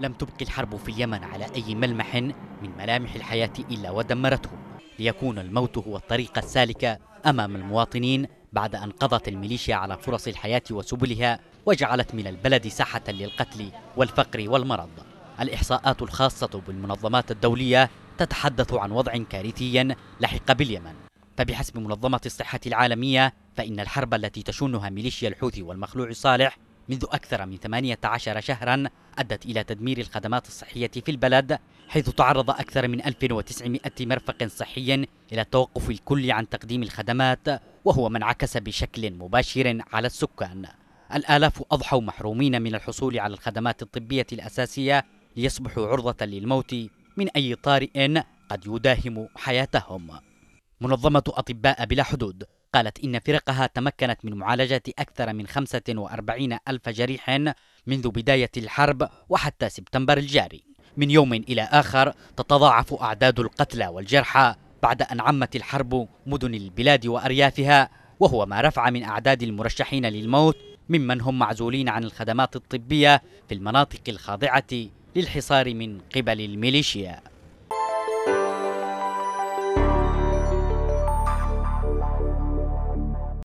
لم تبقي الحرب في اليمن على أي ملمح من ملامح الحياة إلا ودمرته ليكون الموت هو الطريق السالكة أمام المواطنين بعد أن قضت الميليشيا على فرص الحياة وسبلها وجعلت من البلد ساحة للقتل والفقر والمرض الإحصاءات الخاصة بالمنظمات الدولية تتحدث عن وضع كارثي لحق باليمن فبحسب منظمة الصحة العالمية فإن الحرب التي تشنها ميليشيا الحوثي والمخلوع صالح منذ أكثر من 18 شهرا أدت إلى تدمير الخدمات الصحية في البلد حيث تعرض أكثر من 1900 مرفق صحي إلى التوقف الكلي عن تقديم الخدمات وهو ما انعكس بشكل مباشر على السكان الآلاف أضحوا محرومين من الحصول على الخدمات الطبية الأساسية ليصبحوا عرضة للموت من أي طارئ قد يداهم حياتهم منظمة أطباء بلا حدود قالت إن فرقها تمكنت من معالجة أكثر من 45 ألف جريح منذ بداية الحرب وحتى سبتمبر الجاري من يوم إلى آخر تتضاعف أعداد القتلى والجرحى بعد أن عمت الحرب مدن البلاد وأريافها وهو ما رفع من أعداد المرشحين للموت ممن هم معزولين عن الخدمات الطبية في المناطق الخاضعة للحصار من قبل الميليشيا